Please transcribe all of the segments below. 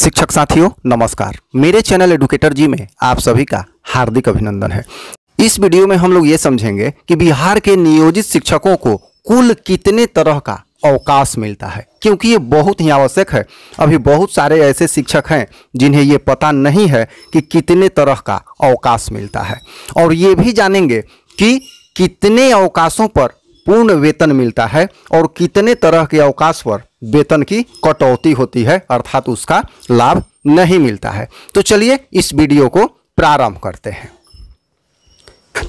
शिक्षक साथियों नमस्कार मेरे चैनल एडुकेटर जी में आप सभी का हार्दिक अभिनंदन है इस वीडियो में हम लोग ये समझेंगे कि बिहार के नियोजित शिक्षकों को कुल कितने तरह का अवकाश मिलता है क्योंकि ये बहुत ही आवश्यक है अभी बहुत सारे ऐसे शिक्षक हैं जिन्हें ये पता नहीं है कि कितने तरह का अवकाश मिलता है और ये भी जानेंगे कि कितने अवकाशों पर पूर्ण वेतन मिलता है और कितने तरह के अवकाश पर वेतन की कटौती होती है अर्थात उसका लाभ नहीं मिलता है तो चलिए इस वीडियो को प्रारंभ करते हैं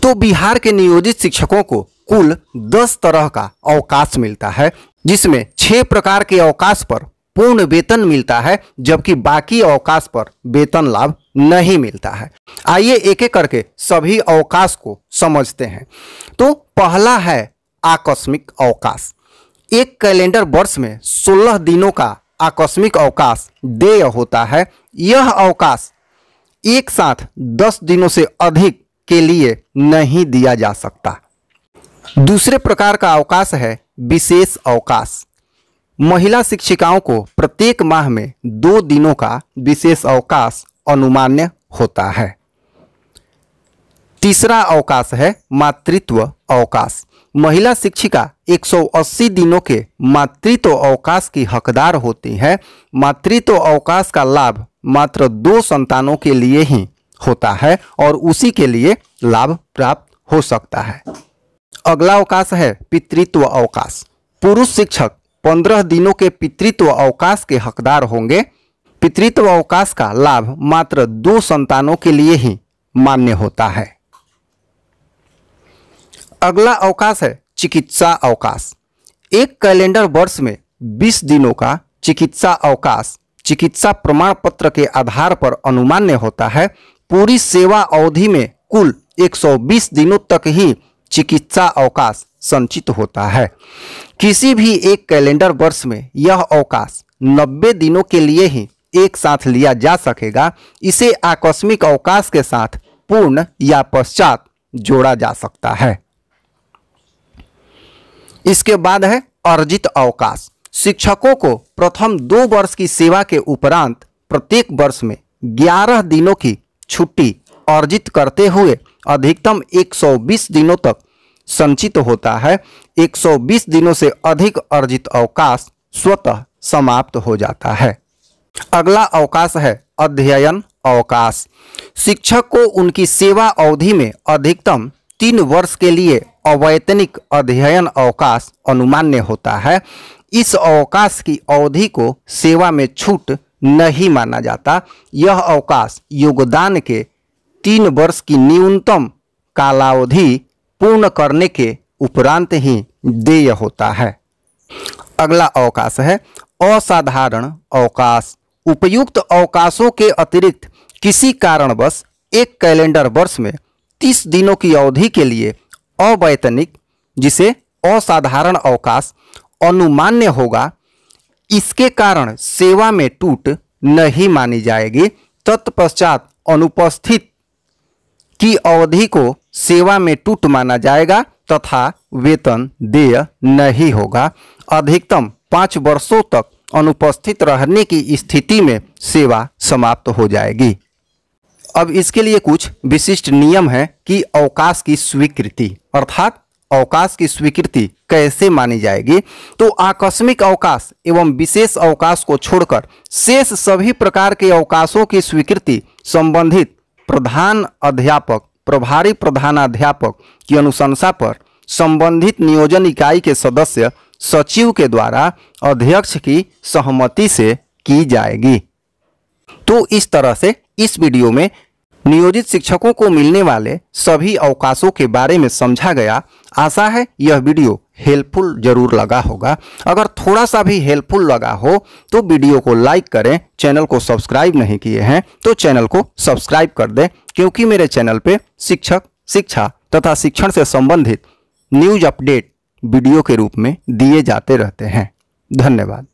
तो बिहार के नियोजित शिक्षकों को कुल दस तरह का अवकाश मिलता है जिसमें छह प्रकार के अवकाश पर पूर्ण वेतन मिलता है जबकि बाकी अवकाश पर वेतन लाभ नहीं मिलता है आइए एक एक करके सभी अवकाश को समझते हैं तो पहला है आकस्मिक अवकाश एक कैलेंडर वर्ष में 16 दिनों का आकस्मिक अवकाश देय होता है यह अवकाश एक साथ 10 दिनों से अधिक के लिए नहीं दिया जा सकता दूसरे प्रकार का अवकाश है विशेष अवकाश महिला शिक्षिकाओं को प्रत्येक माह में दो दिनों का विशेष अवकाश अनुमान्य होता है तीसरा अवकाश है मातृत्व अवकाश महिला शिक्षिका 180 दिनों के मातृत्व अवकाश की हकदार होती है मातृत्व अवकाश का लाभ मात्र दो संतानों के लिए ही होता है और उसी के लिए लाभ प्राप्त हो सकता है अगला अवकाश है पितृत्व अवकाश पुरुष शिक्षक पंद्रह दिनों के पितृत्व अवकाश के हकदार होंगे पितृत्व अवकाश का लाभ मात्र दो संतानों के लिए ही मान्य होता है अगला अवकाश है चिकित्सा अवकाश एक कैलेंडर वर्ष में 20 दिनों का चिकित्सा अवकाश चिकित्सा प्रमाण पत्र के आधार पर अनुमान्य होता है पूरी सेवा अवधि में कुल 120 दिनों तक ही चिकित्सा अवकाश संचित होता है किसी भी एक कैलेंडर वर्ष में यह अवकाश 90 दिनों के लिए ही एक साथ लिया जा सकेगा इसे आकस्मिक अवकाश के साथ पूर्ण या पश्चात जोड़ा जा सकता है इसके बाद है अर्जित अवकाश शिक्षकों को प्रथम दो वर्ष की सेवा के उपरांत प्रत्येक वर्ष में 11 दिनों की छुट्टी अर्जित करते हुए अधिकतम 120 दिनों तक संचित होता है 120 दिनों से अधिक अर्जित अवकाश स्वतः समाप्त हो जाता है अगला अवकाश है अध्ययन अवकाश शिक्षक को उनकी सेवा अवधि में अधिकतम तीन वर्ष के लिए अवैतनिक अध्ययन अवकाश अनुमान्य होता है इस अवकाश की अवधि को सेवा में छूट नहीं माना जाता यह अवकाश योगदान के तीन वर्ष की न्यूनतम कालावधि पूर्ण करने के उपरांत ही देय होता है अगला अवकाश है असाधारण अवकाश उपयुक्त अवकाशों के अतिरिक्त किसी कारणवश एक कैलेंडर वर्ष में तीस दिनों की अवधि के लिए अवैतनिक जिसे असाधारण अवकाश अनुमान्य होगा इसके कारण सेवा में टूट नहीं मानी जाएगी तत्पश्चात अनुपस्थित की अवधि को सेवा में टूट माना जाएगा तथा वेतन देय नहीं होगा अधिकतम पाँच वर्षों तक अनुपस्थित रहने की स्थिति में सेवा समाप्त हो जाएगी अब इसके लिए कुछ विशिष्ट नियम है कि अवकाश की स्वीकृति अर्थात अवकाश की स्वीकृति कैसे मानी जाएगी तो आकस्मिक अवकाश एवं विशेष अवकाश को छोड़कर शेष सभी प्रकार के अवकाशों की स्वीकृति संबंधित प्रधान अध्यापक प्रभारी प्रधानाध्यापक की अनुशंसा पर संबंधित नियोजन इकाई के सदस्य सचिव के द्वारा अध्यक्ष की सहमति से की जाएगी तो इस तरह से इस वीडियो में नियोजित शिक्षकों को मिलने वाले सभी अवकाशों के बारे में समझा गया आशा है यह वीडियो हेल्पफुल जरूर लगा होगा अगर थोड़ा सा भी हेल्पफुल लगा हो तो वीडियो को लाइक करें चैनल को सब्सक्राइब नहीं किए हैं तो चैनल को सब्सक्राइब कर दें क्योंकि मेरे चैनल पे शिक्षक शिक्षा तथा शिक्षण से संबंधित न्यूज अपडेट वीडियो के रूप में दिए जाते रहते हैं धन्यवाद